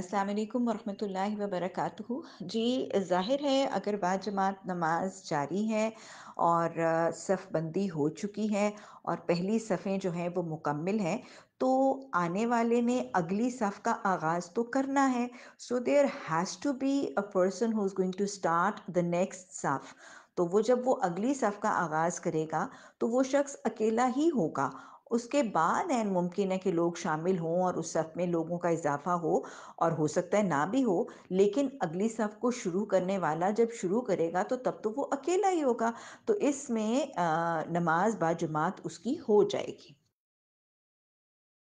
अस्सलाम वरहमतुल्लाहि व बरकातहू जी ज़ाहिर है अगर बाजमात नमाज जारी है और सफ़ हो चुकी है और पहली सफ़ें जो हैं वो मुकम्मल हैं तो आने वाले ने अगली सफ़ का आगाज़ तो करना है so there has to be a person who is going to start the next सफ़ तो वो जब वो अगली सफ़ का आगाज़ करेगा तो वो शख्स अकेला ही होगा उसके बाद एन मुमकिन है कि लोग शामिल हों और उस सफ़ में लोगों का इजाफा हो और हो सकता है ना भी हो लेकिन अगली सफ़ को शुरू करने वाला जब शुरू करेगा तो तब तो वो अकेला ही होगा तो इसमें नमाज बाजमात उसकी हो जाएगी